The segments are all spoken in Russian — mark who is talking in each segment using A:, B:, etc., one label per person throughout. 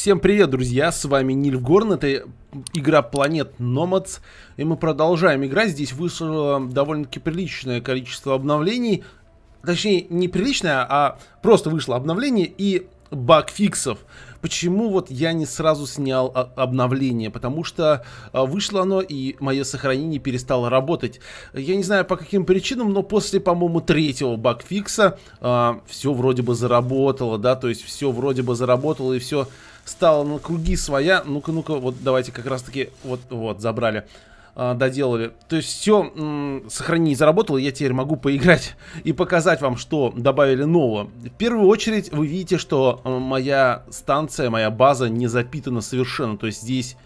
A: Всем привет, друзья, с вами Нильф Горн, это игра Планет Номадс, и мы продолжаем играть. Здесь вышло довольно-таки приличное количество обновлений, точнее, не приличное, а просто вышло обновление и багфиксов. Почему вот я не сразу снял обновление? Потому что а, вышло оно, и мое сохранение перестало работать. Я не знаю по каким причинам, но после, по-моему, третьего багфикса э, а, все вроде бы заработало, да, то есть все вроде бы заработало, и все стала на круги своя. Ну-ка, ну-ка, вот давайте как раз-таки вот, вот, забрали а, доделали. То есть все сохранение заработало, я теперь могу поиграть и показать вам, что добавили нового. В первую очередь вы видите, что э, моя станция, моя база не запитана совершенно. То есть здесь,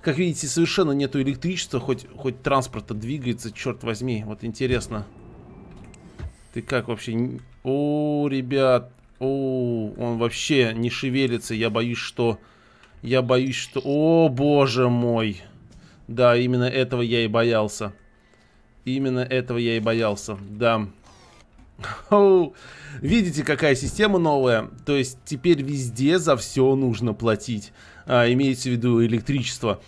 A: как видите, совершенно нету электричества, хоть, хоть транспорта двигается, черт возьми. Вот интересно. Ты как вообще? О, ребят, о, он вообще не шевелится. Я боюсь, что... Я боюсь, что... О, боже мой. Да, именно этого я и боялся. Именно этого я и боялся. Да. Видите, какая система новая? То есть теперь везде за все нужно платить. А, имеется в виду электричество.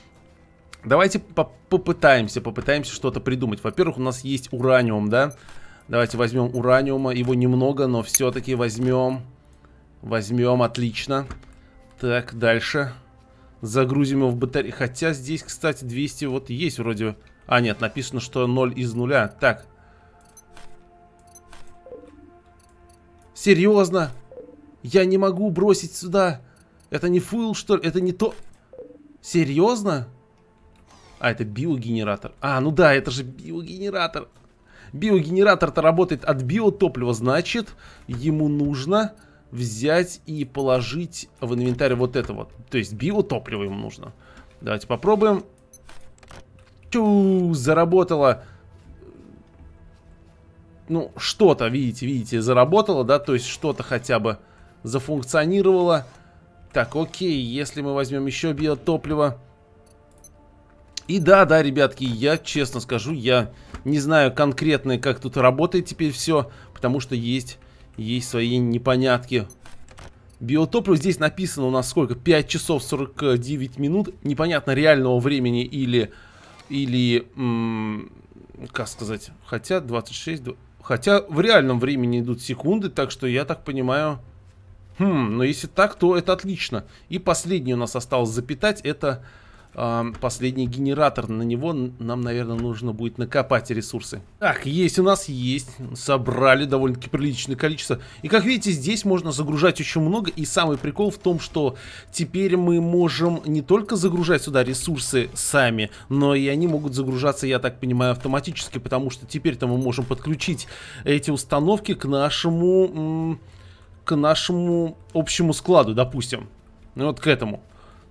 A: Давайте по попытаемся, попытаемся что-то придумать. Во-первых, у нас есть ураниум, да? Да. Давайте возьмем ураниума. Его немного, но все-таки возьмем. Возьмем, отлично. Так, дальше. Загрузим его в батарею. Хотя здесь, кстати, 200 вот есть вроде... А, нет, написано, что 0 из нуля. Так. Серьезно? Я не могу бросить сюда. Это не фуил, что ли? Это не то... Серьезно? А, это биогенератор. А, ну да, это же биогенератор. Биогенератор-то работает от биотоплива, значит, ему нужно взять и положить в инвентарь вот это вот. То есть биотопливо ему нужно. Давайте попробуем. Тю, заработало. Ну, что-то, видите, видите, заработало, да? То есть что-то хотя бы зафункционировало. Так, окей, если мы возьмем еще биотопливо... И да, да, ребятки, я честно скажу, я не знаю конкретно, как тут работает теперь все, потому что есть, есть свои непонятки. Биотопливо здесь написано у нас сколько? 5 часов 49 минут. Непонятно реального времени или... Или... как сказать? Хотя 26... 20, хотя в реальном времени идут секунды, так что я так понимаю... Хм, но если так, то это отлично. И последний у нас осталось запитать, это последний генератор. На него нам, наверное, нужно будет накопать ресурсы. Так, есть у нас, есть. Собрали довольно-таки приличное количество. И как видите, здесь можно загружать очень много. И самый прикол в том, что теперь мы можем не только загружать сюда ресурсы сами, но и они могут загружаться, я так понимаю, автоматически, потому что теперь-то мы можем подключить эти установки к нашему... К нашему общему складу, допустим. Вот к этому.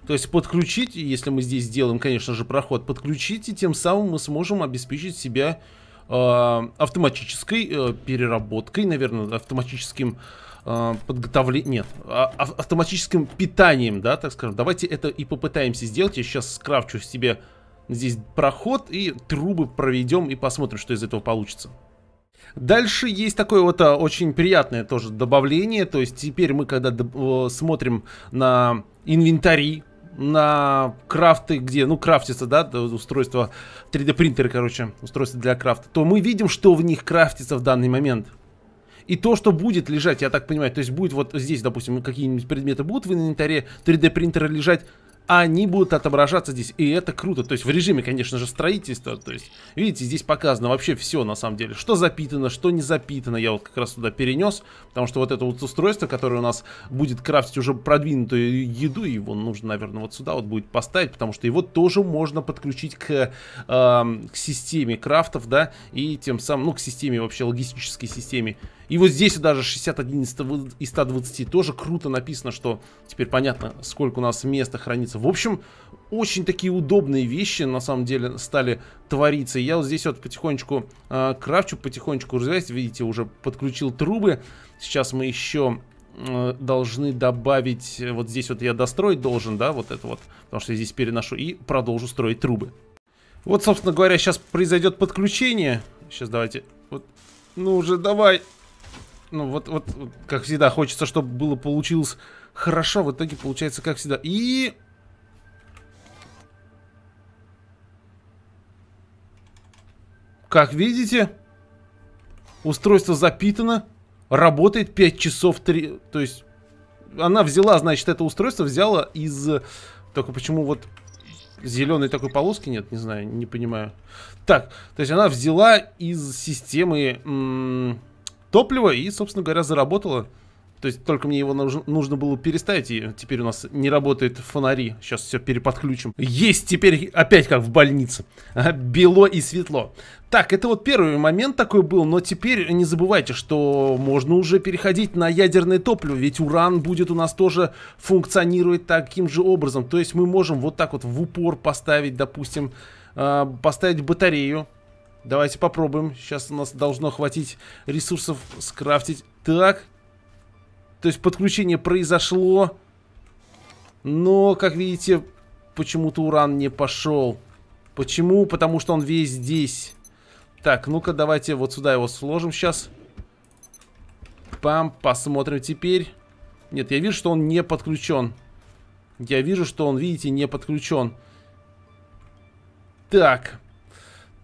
A: То есть подключить, если мы здесь сделаем, конечно же, проход, подключить, и тем самым мы сможем обеспечить себя э, автоматической э, переработкой, наверное, автоматическим э, подготовлением, нет, а, а, автоматическим питанием, да, так скажем. Давайте это и попытаемся сделать. Я сейчас скрафчу себе здесь проход и трубы проведем и посмотрим, что из этого получится. Дальше есть такое вот а, очень приятное тоже добавление, то есть теперь мы когда э, смотрим на инвентарь на крафты, где, ну, крафтится, да, устройство 3D принтеры короче, устройство для крафта, то мы видим, что в них крафтится в данный момент. И то, что будет лежать, я так понимаю, то есть будет вот здесь, допустим, какие-нибудь предметы будут в инвентаре 3D принтера лежать, они будут отображаться здесь. И это круто. То есть в режиме, конечно же, строительства. То есть, видите, здесь показано вообще все на самом деле. Что запитано, что не запитано. Я вот как раз туда перенес. Потому что вот это вот устройство, которое у нас будет крафтить уже продвинутую еду, его нужно, наверное, вот сюда вот будет поставить. Потому что его тоже можно подключить к, э, к системе крафтов, да. И тем самым, ну, к системе вообще, логистической системе и вот здесь даже 61 из 120 тоже круто написано, что теперь понятно, сколько у нас места хранится. В общем, очень такие удобные вещи на самом деле стали твориться. я вот здесь вот потихонечку э, крафчу, потихонечку развиваюсь. Видите, уже подключил трубы. Сейчас мы еще э, должны добавить, вот здесь вот я достроить должен, да, вот это вот, потому что я здесь переношу и продолжу строить трубы. Вот, собственно говоря, сейчас произойдет подключение. Сейчас давайте, вот, ну уже давай, ну, вот, вот, как всегда, хочется, чтобы было получилось хорошо. В итоге получается, как всегда. И... Как видите, устройство запитано, работает 5 часов 3... То есть, она взяла, значит, это устройство взяла из... Только почему вот зеленой такой полоски нет, не знаю, не понимаю. Так, то есть она взяла из системы топливо и, собственно говоря, заработало. То есть только мне его нужно было переставить, и теперь у нас не работает фонари. Сейчас все переподключим. Есть теперь опять как в больнице. Бело и светло. Так, это вот первый момент такой был, но теперь не забывайте, что можно уже переходить на ядерное топливо, ведь уран будет у нас тоже функционировать таким же образом. То есть мы можем вот так вот в упор поставить, допустим, а, поставить батарею, Давайте попробуем. Сейчас у нас должно хватить ресурсов скрафтить. Так. То есть подключение произошло. Но, как видите, почему-то уран не пошел. Почему? Потому что он весь здесь. Так, ну-ка давайте вот сюда его сложим сейчас. Пам, посмотрим теперь. Нет, я вижу, что он не подключен. Я вижу, что он, видите, не подключен. Так,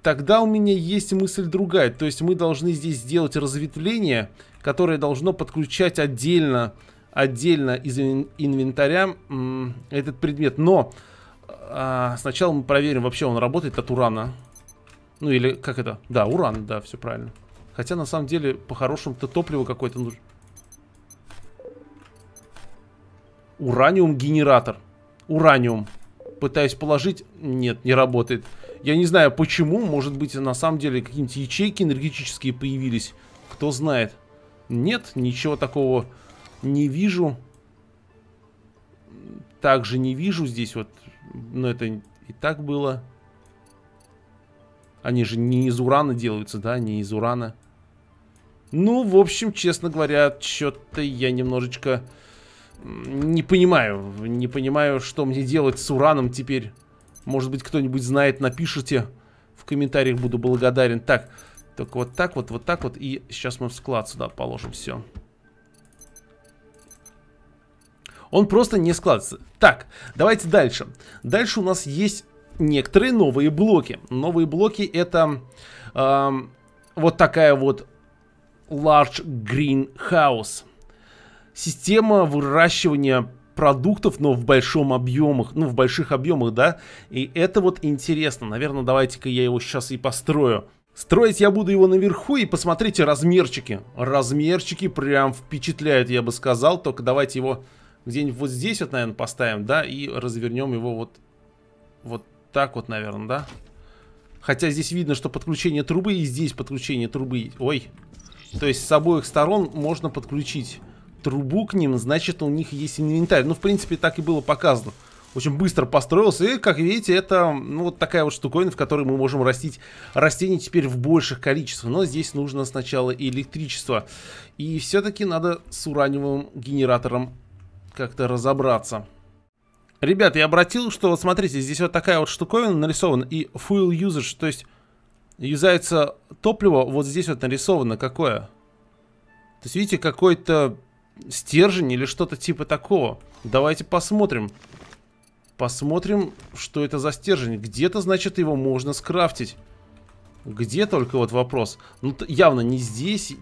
A: Тогда у меня есть мысль другая. То есть мы должны здесь сделать разветвление, которое должно подключать отдельно, отдельно из инвентаря этот предмет. Но а, сначала мы проверим, вообще он работает от урана. Ну или как это? Да, уран, да, все правильно. Хотя на самом деле по-хорошему-то топливо какое-то нужно. Ураниум-генератор. Ураниум. Пытаюсь положить. Нет, не работает. Я не знаю почему, может быть на самом деле какие-нибудь ячейки энергетические появились, кто знает. Нет, ничего такого не вижу. Также не вижу здесь вот, но это и так было. Они же не из урана делаются, да, не из урана. Ну, в общем, честно говоря, что-то я немножечко не понимаю. Не понимаю, что мне делать с ураном теперь. Может быть, кто-нибудь знает, напишите. В комментариях буду благодарен. Так, только вот так вот, вот так вот. И сейчас мы в склад сюда положим все. Он просто не складывается. Так, давайте дальше. Дальше у нас есть некоторые новые блоки. Новые блоки это э, вот такая вот large greenhouse. Система выращивания продуктов, но в большом объемах, ну, в больших объемах, да. И это вот интересно. Наверное, давайте-ка я его сейчас и построю. Строить я буду его наверху, и посмотрите, размерчики. Размерчики прям впечатляют, я бы сказал. Только давайте его где-нибудь вот здесь вот, наверное, поставим, да, и развернем его вот, вот так вот, наверное, да. Хотя здесь видно, что подключение трубы, и здесь подключение трубы. Ой, то есть с обоих сторон можно подключить трубу к ним, значит у них есть инвентарь. Ну, в принципе, так и было показано. Очень быстро построился, и, как видите, это ну, вот такая вот штуковина, в которой мы можем растить растения теперь в больших количествах. Но здесь нужно сначала электричество. И все-таки надо с урановым генератором как-то разобраться. Ребят, я обратил, что вот смотрите, здесь вот такая вот штуковина нарисована, и fuel usage, то есть юзается топливо, вот здесь вот нарисовано какое. То есть видите, какой-то стержень или что-то типа такого. Давайте посмотрим. Посмотрим, что это за стержень. Где-то, значит, его можно скрафтить. Где только вот вопрос. Ну, явно не здесь.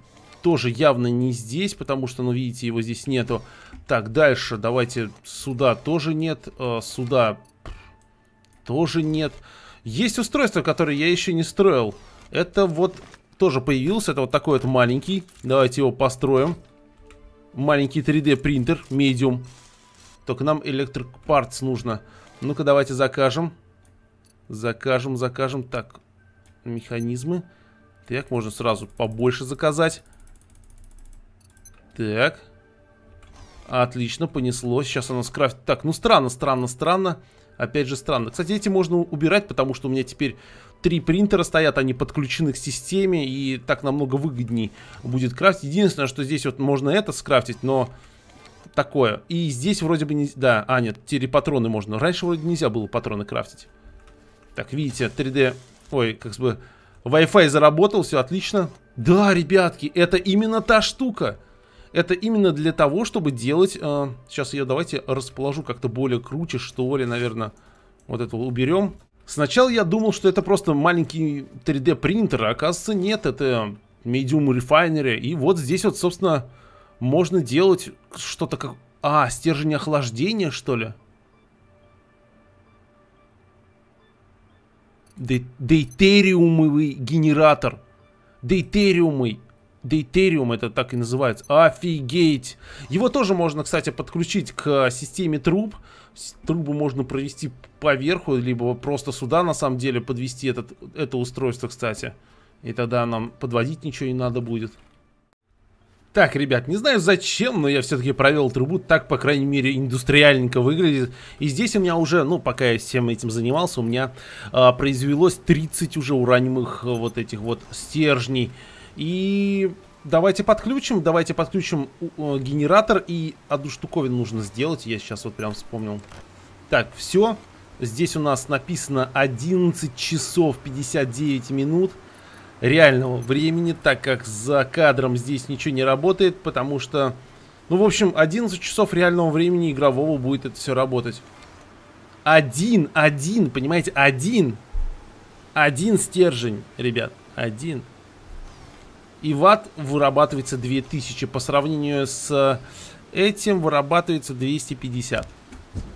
A: Тоже явно не здесь, потому что, ну, видите, его здесь нету. Так, дальше. Давайте сюда тоже нет. Э, сюда тоже нет. Есть устройство, которое я еще не строил. Это вот тоже появилось, Это вот такой вот маленький. Давайте его построим маленький 3D принтер, медиум. Только нам Electric Parts нужно. Ну-ка, давайте закажем. Закажем, закажем. Так, механизмы. Так, можно сразу побольше заказать. Так. Отлично, понеслось. Сейчас оно скрафтит. Так, ну странно, странно, странно. Опять же странно. Кстати, эти можно убирать, потому что у меня теперь три принтера стоят, они подключены к системе, и так намного выгодней будет крафтить. Единственное, что здесь вот можно это скрафтить, но такое. И здесь вроде бы не... Да, а нет, телепатроны можно. Раньше вроде нельзя было патроны крафтить. Так, видите, 3D... Ой, как бы... Wi-Fi заработал, все отлично. Да, ребятки, это именно та штука. Это именно для того, чтобы делать... Э, сейчас я, давайте расположу как-то более круче, что ли, наверное. Вот это уберем. Сначала я думал, что это просто маленький 3D принтер, а оказывается нет, это Medium Refinery. И вот здесь вот, собственно, можно делать что-то как... А, стержень охлаждения, что ли? Дейтериумовый генератор. Дейтериумый. Дейтериум это так и называется. Офигеть! Его тоже можно, кстати, подключить к системе труб. Трубу можно провести поверху, либо просто сюда, на самом деле, подвести этот, это устройство, кстати. И тогда нам подводить ничего не надо будет. Так, ребят, не знаю зачем, но я все-таки провел трубу. Так, по крайней мере, индустриальненько выглядит. И здесь у меня уже, ну, пока я всем этим занимался, у меня э, произвелось 30 уже уранимых э, вот этих вот стержней. И давайте подключим, давайте подключим генератор. И одну штуковину нужно сделать. Я сейчас вот прям вспомнил. Так, все. Здесь у нас написано 11 часов 59 минут реального времени, так как за кадром здесь ничего не работает, потому что... Ну, в общем, 11 часов реального времени игрового будет это все работать. Один, один, понимаете, один. Один стержень, ребят, один. Один и ватт вырабатывается 2000. По сравнению с э, этим вырабатывается 250.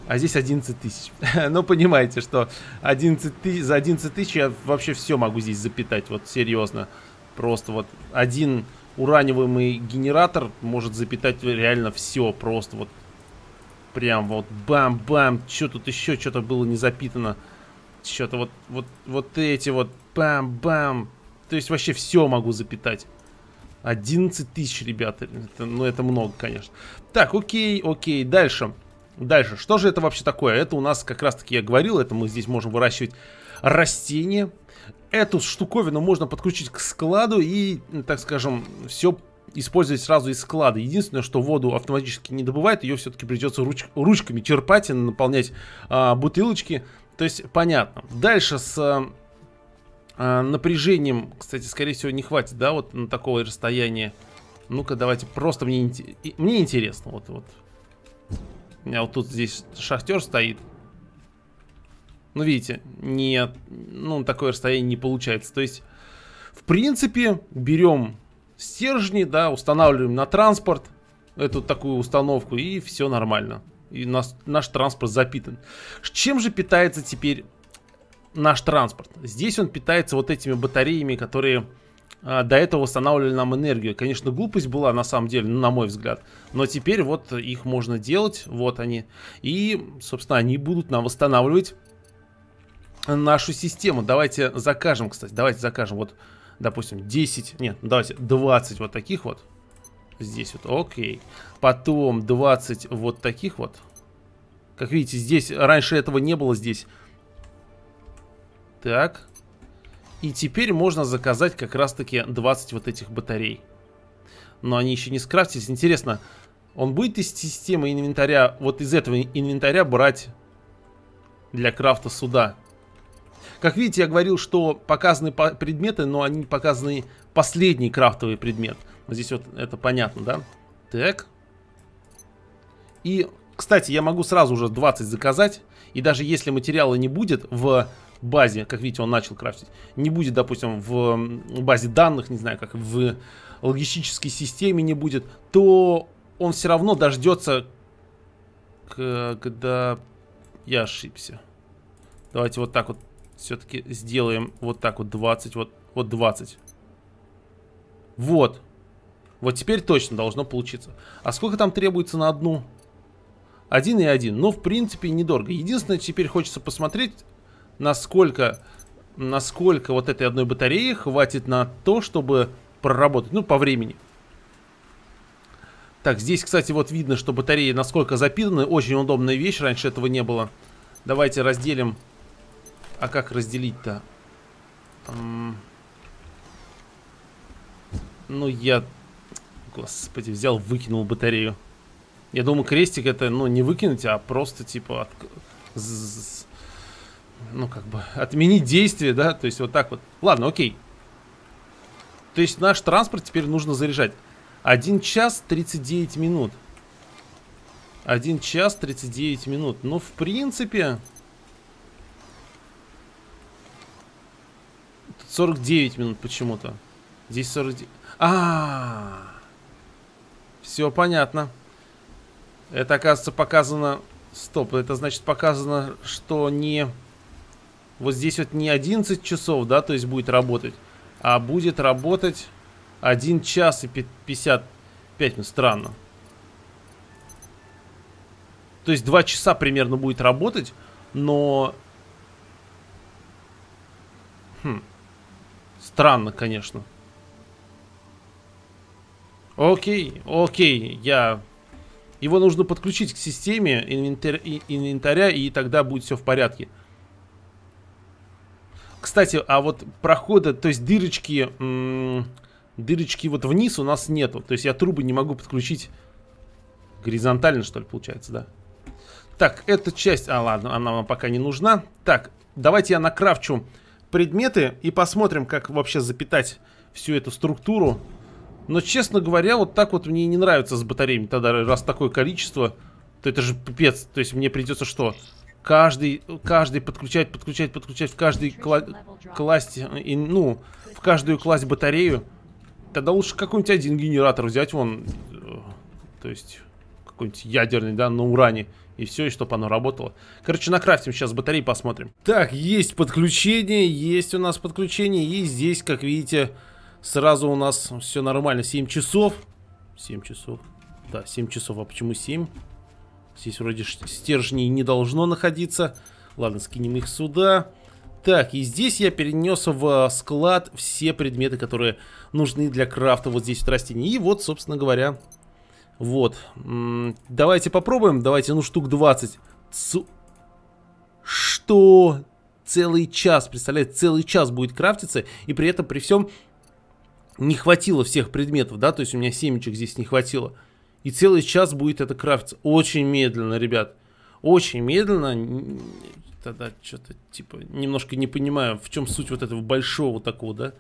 A: А здесь 11 тысяч. ну, понимаете, что 11 тысяч, за 11 тысяч я вообще все могу здесь запитать. Вот серьезно. Просто вот один ураниваемый генератор может запитать реально все. Просто вот прям вот бам-бам. Что тут еще что-то было не запитано? Что-то вот, вот, вот эти вот бам-бам. То есть вообще все могу запитать. 11 тысяч, ребята. Это, ну, это много, конечно. Так, окей, окей. Дальше. Дальше. Что же это вообще такое? Это у нас, как раз таки я говорил, это мы здесь можем выращивать растения. Эту штуковину можно подключить к складу и, так скажем, все использовать сразу из склада. Единственное, что воду автоматически не добывает, ее все-таки придется руч ручками черпать и наполнять а, бутылочки. То есть, понятно. Дальше с а, напряжением, кстати, скорее всего, не хватит, да, вот на такого расстояния. Ну-ка, давайте, просто мне, мне интересно, вот, вот. У меня вот тут здесь шахтер стоит. Ну, видите, нет, ну, такое расстояние не получается. То есть, в принципе, берем стержни, да, устанавливаем на транспорт эту такую установку, и все нормально. И нас, наш транспорт запитан. Чем же питается теперь наш транспорт. Здесь он питается вот этими батареями, которые а, до этого восстанавливали нам энергию. Конечно, глупость была, на самом деле, на мой взгляд. Но теперь вот их можно делать, вот они. И, собственно, они будут нам восстанавливать нашу систему. Давайте закажем, кстати, давайте закажем вот, допустим, 10, нет, ну, давайте 20 вот таких вот. Здесь вот, окей. Потом 20 вот таких вот. Как видите, здесь, раньше этого не было здесь. Так. И теперь можно заказать как раз-таки 20 вот этих батарей. Но они еще не скрафтились. Интересно, он будет из системы инвентаря, вот из этого инвентаря брать для крафта суда? Как видите, я говорил, что показаны предметы, но они показаны последний крафтовый предмет. Здесь вот это понятно, да? Так. И, кстати, я могу сразу же 20 заказать. И даже если материала не будет в в базе, как видите, он начал крафтить, не будет, допустим, в базе данных, не знаю, как в логистической системе не будет, то он все равно дождется, когда я ошибся. Давайте вот так вот все-таки сделаем вот так вот 20, вот, вот 20. Вот. Вот теперь точно должно получиться. А сколько там требуется на одну? Один и один. Ну, в принципе, недорого. Единственное, теперь хочется посмотреть, насколько, насколько вот этой одной батареи хватит на то, чтобы проработать, ну, по времени. Так, здесь, кстати, вот видно, что батареи насколько запитаны. Очень удобная вещь, раньше этого не было. Давайте разделим. А как разделить-то? Ну, я... Господи, взял, выкинул батарею. Я думаю, крестик это, ну, не выкинуть, а просто, типа, от... З -з -з ну, как бы, отменить действие, да, то есть вот так вот. Ладно, окей. То есть наш транспорт теперь нужно заряжать. 1 час 39 минут. 1 час 39 минут. Ну, в принципе... 49 минут почему-то. Здесь 49... а, -а, -а. Все понятно. Это, оказывается, показано... Стоп, это значит показано, что не вот здесь вот не 11 часов, да, то есть будет работать, а будет работать 1 час и 55 минут. Странно. То есть 2 часа примерно будет работать, но... Хм. Странно, конечно. Окей, окей, я... Его нужно подключить к системе инвентаря, и тогда будет все в порядке. Кстати, а вот прохода, то есть дырочки, дырочки вот вниз у нас нету. То есть я трубы не могу подключить горизонтально, что ли, получается, да? Так, эта часть... А, ладно, она нам пока не нужна. Так, давайте я накрафчу предметы и посмотрим, как вообще запитать всю эту структуру. Но, честно говоря, вот так вот мне не нравится с батареями тогда, раз такое количество, то это же пипец. То есть мне придется что? каждый, каждый подключать, подключать, подключать в каждый кла класть, и, ну, в каждую класть батарею. Тогда лучше какой-нибудь один генератор взять, вон, э, то есть, какой-нибудь ядерный, да, на уране. И все, и чтобы оно работало. Короче, накрафтим сейчас батареи, посмотрим. Так, есть подключение, есть у нас подключение. И здесь, как видите, сразу у нас все нормально. 7 часов. 7 часов. Да, 7 часов. А почему 7? Здесь вроде стержней не должно находиться. Ладно, скинем их сюда. Так, и здесь я перенес в а, склад все предметы, которые нужны для крафта вот здесь вот растений. И вот, собственно говоря, вот. Давайте попробуем. Давайте, ну, штук 20. Цу... Что? Целый час, представляете, целый час будет крафтиться. И при этом, при всем, не хватило всех предметов, да? То есть у меня семечек здесь не хватило. И целый час будет это крафтиться. Очень медленно, ребят. Очень медленно. Тогда что-то, типа, немножко не понимаю, в чем суть вот этого большого такого, да?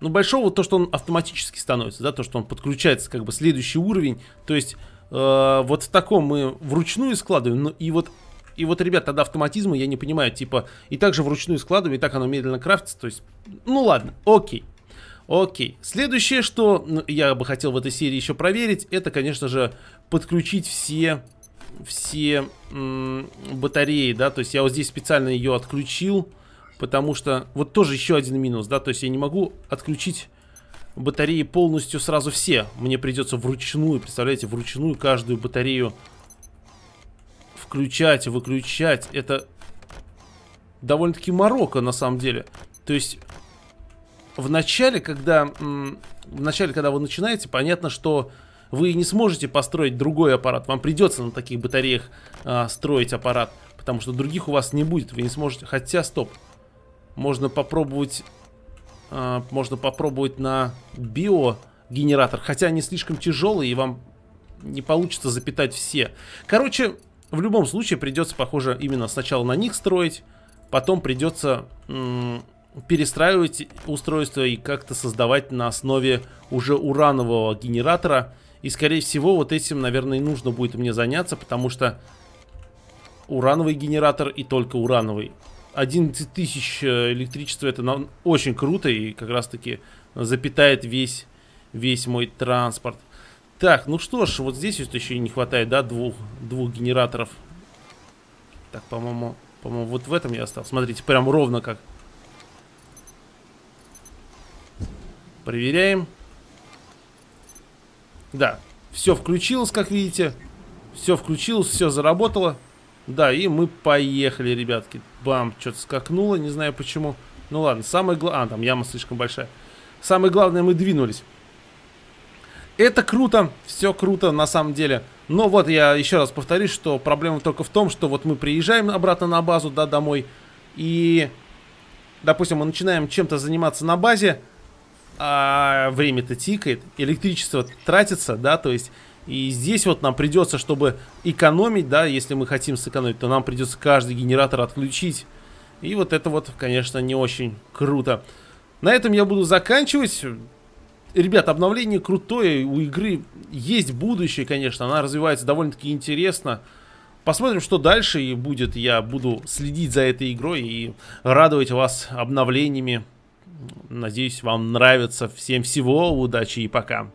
A: Ну, большого то, что он автоматически становится, да, то, что он подключается, как бы, следующий уровень. То есть, э, вот в таком мы вручную складываем, но и вот и вот, ребят, тогда автоматизма я не понимаю, типа, и также вручную складываю, и так оно медленно крафтится, то есть, ну ладно, окей, Окей. Следующее, что ну, я бы хотел в этой серии еще проверить, это, конечно же, подключить все все батареи, да, то есть я вот здесь специально ее отключил, потому что вот тоже еще один минус, да, то есть я не могу отключить батареи полностью сразу все, мне придется вручную, представляете, вручную каждую батарею включать, выключать, это довольно-таки морока на самом деле, то есть в начале, когда, в начале, когда вы начинаете, понятно, что вы не сможете построить другой аппарат. Вам придется на таких батареях а, строить аппарат, потому что других у вас не будет. Вы не сможете. Хотя, стоп. Можно попробовать, а, можно попробовать на биогенератор. Хотя они слишком тяжелые, и вам не получится запитать все. Короче, в любом случае придется, похоже, именно сначала на них строить, потом придется перестраивать устройство и как-то создавать на основе уже уранового генератора. И, скорее всего, вот этим, наверное, и нужно будет мне заняться, потому что урановый генератор и только урановый. 11 тысяч э, электричества, это нам очень круто и как раз-таки запитает весь, весь мой транспорт. Так, ну что ж, вот здесь вот еще не хватает, да, двух, двух генераторов. Так, по-моему, по-моему, вот в этом я остался. Смотрите, прям ровно как. Проверяем. Да, все включилось, как видите. Все включилось, все заработало. Да, и мы поехали, ребятки. Бам, что-то скакнуло, не знаю почему. Ну ладно, самое главное... А, там яма слишком большая. Самое главное, мы двинулись. Это круто, все круто на самом деле. Но вот я еще раз повторюсь, что проблема только в том, что вот мы приезжаем обратно на базу, да, домой. И, допустим, мы начинаем чем-то заниматься на базе а время-то тикает, электричество тратится, да, то есть и здесь вот нам придется, чтобы экономить, да, если мы хотим сэкономить, то нам придется каждый генератор отключить. И вот это вот, конечно, не очень круто. На этом я буду заканчивать. Ребят, обновление крутое, у игры есть будущее, конечно, она развивается довольно-таки интересно. Посмотрим, что дальше и будет. Я буду следить за этой игрой и радовать вас обновлениями Надеюсь, вам нравится. Всем всего, удачи и пока.